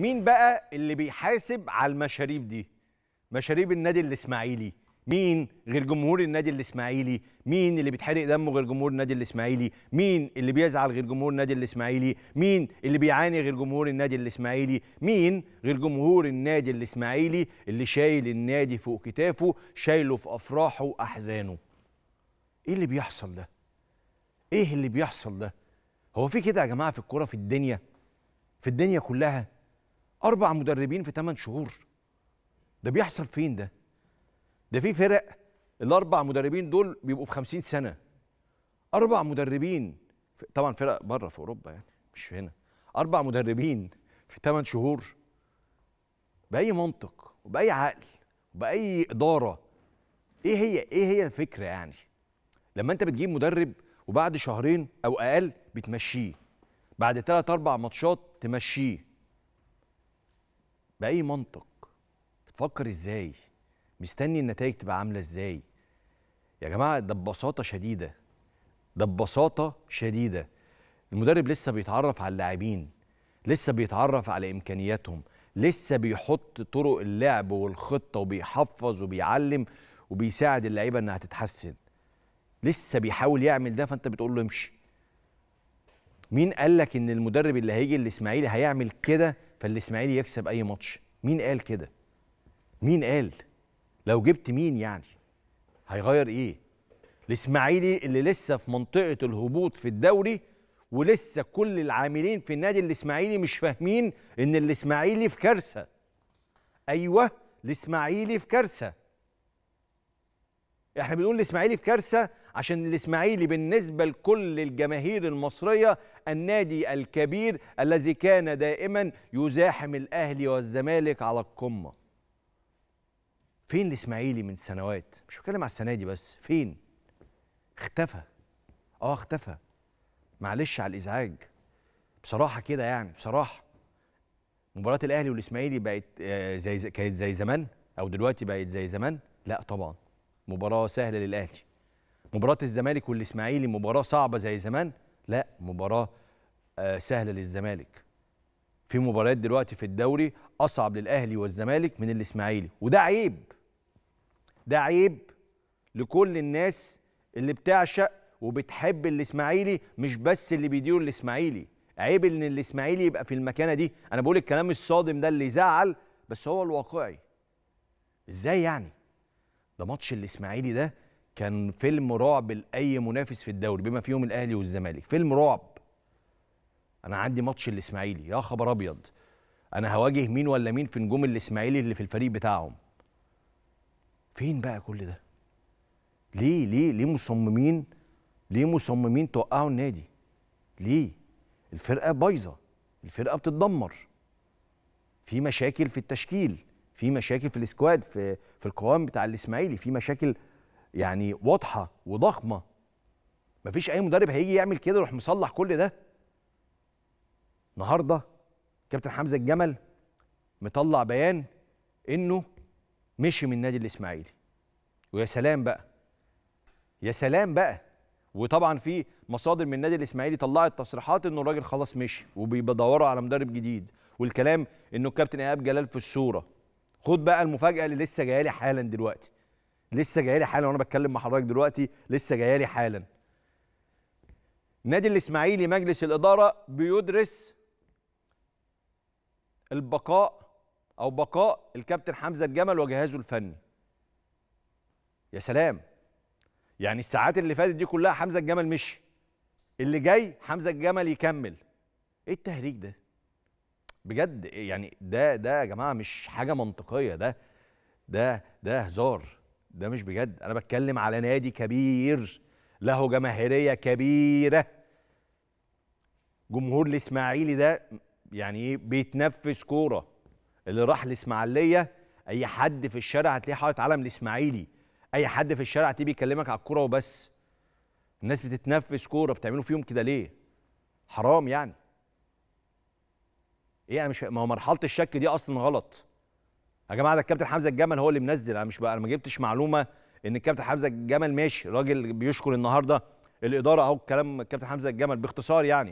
مين بقى اللي بيحاسب على المشاريب دي مشاريب النادي الاسماعيلي مين غير جمهور النادي الاسماعيلي مين اللي بيتحرق دمه غير جمهور النادي الاسماعيلي مين اللي بيزعل غير جمهور النادي الاسماعيلي مين اللي بيعاني غير جمهور النادي الاسماعيلي مين غير جمهور النادي الاسماعيلي اللي شايل النادي فوق كتافه شايله في افراحه واحزانه ايه اللي بيحصل ده ايه اللي بيحصل ده هو في كده يا جماعه في الكوره في الدنيا في الدنيا كلها اربع مدربين في 8 شهور ده بيحصل فين ده ده في فرق الاربع مدربين دول بيبقوا في 50 سنه اربع مدربين في... طبعا فرق بره في اوروبا يعني مش هنا اربع مدربين في 8 شهور باي منطق وباي عقل وباي اداره ايه هي ايه هي الفكره يعني لما انت بتجيب مدرب وبعد شهرين او اقل بتمشيه بعد ثلاث اربع ماتشات تمشيه باي منطق بتفكر ازاي مستني النتائج تبقى عامله ازاي يا جماعه ده ببساطه شديده ده ببساطه شديده المدرب لسه بيتعرف على اللاعبين لسه بيتعرف على امكانياتهم لسه بيحط طرق اللعب والخطه وبيحفظ وبيعلم وبيساعد اللعيبه انها تتحسن لسه بيحاول يعمل ده فانت بتقول له امشي مين قال لك ان المدرب اللي هيجي الاسماعيلي هيعمل كده فالاسماعيلي يكسب اي ماتش مين قال كده مين قال لو جبت مين يعني هيغير ايه الاسماعيلي اللي لسه في منطقه الهبوط في الدوري ولسه كل العاملين في النادي الاسماعيلي مش فاهمين ان الاسماعيلي في كارثه ايوه الاسماعيلي في كارثه احنا بنقول الاسماعيلي في كارثه عشان الاسماعيلي بالنسبه لكل الجماهير المصريه النادي الكبير الذي كان دائما يزاحم الاهلي والزمالك على القمه فين الاسماعيلي من سنوات مش بتكلم على السنه دي بس فين اختفى اه اختفى معلش على الازعاج بصراحه كده يعني بصراحه مباراه الاهلي والاسماعيلي بقت آه، زي كانت زي زمان او دلوقتي بقت زي زمان لا طبعا مباراه سهله للاهلي مباراه الزمالك والاسماعيلي مباراه صعبه زي زمان لا مباراه آه، سهله للزمالك في مباريات دلوقتي في الدوري اصعب للاهلي والزمالك من الاسماعيلي وده عيب ده عيب لكل الناس اللي بتعشق وبتحب الاسماعيلي مش بس اللي بيديروا الاسماعيلي عيب ان الاسماعيلي يبقى في المكانه دي انا بقول الكلام الصادم ده اللي يزعل بس هو الواقعي ازاي يعني ده ماتش الاسماعيلي ده كان فيلم رعب لاي منافس في الدوري بما فيهم الاهلي والزمالك فيلم رعب انا عندي ماتش الاسماعيلي يا خبر ابيض انا هواجه مين ولا مين في نجوم الاسماعيلي اللي في الفريق بتاعهم فين بقى كل ده ليه ليه ليه مصممين ليه مصممين توقعوا النادي ليه الفرقه بايظه الفرقه بتتدمر في مشاكل في التشكيل في مشاكل في السكواد في في القوام بتاع الاسماعيلي في مشاكل يعني واضحه وضخمه مفيش اي مدرب هيجي يعمل كده يروح مصلح كل ده النهارده كابتن حمزه الجمل مطلع بيان انه مشي من نادي الاسماعيلي ويا سلام بقى يا سلام بقى وطبعا في مصادر من النادي الاسماعيلي طلعت تصريحات انه الراجل خلاص مشي وبيدوروا على مدرب جديد والكلام انه الكابتن ايهاب جلال في الصوره خد بقى المفاجاه اللي لسه جايه لي حالا دلوقتي لسه جايالي لي حالا وانا بتكلم مع حضرتك دلوقتي لسه جايالي لي حالا نادي الاسماعيلي مجلس الاداره بيدرس البقاء او بقاء الكابتن حمزه الجمل وجهازه الفني يا سلام يعني الساعات اللي فاتت دي كلها حمزه الجمل مشي اللي جاي حمزه الجمل يكمل ايه التهريج ده بجد يعني ده ده يا جماعه مش حاجه منطقيه ده ده ده هزار ده مش بجد انا بتكلم على نادي كبير له جماهيريه كبيره جمهور الاسماعيلي ده يعني ايه بيتنفس كوره اللي راح الاسماعيليه اي حد في الشارع هتلاقيه حاطط علم الاسماعيلي اي حد في الشارع هتلاقيه بيكلمك على الكوره وبس الناس بتتنفس كوره بتعملوا فيهم كده ليه حرام يعني ايه انا مش ما هو مرحله الشك دي اصلا غلط يا جماعه ده الكابتن حمزه الجمل هو اللي منزل انا مش بقى انا ما جبتش معلومه ان الكابتن حمزه الجمل ماشي راجل بيشكر النهارده الاداره اهو الكلام الكابتن حمزه الجمل باختصار يعني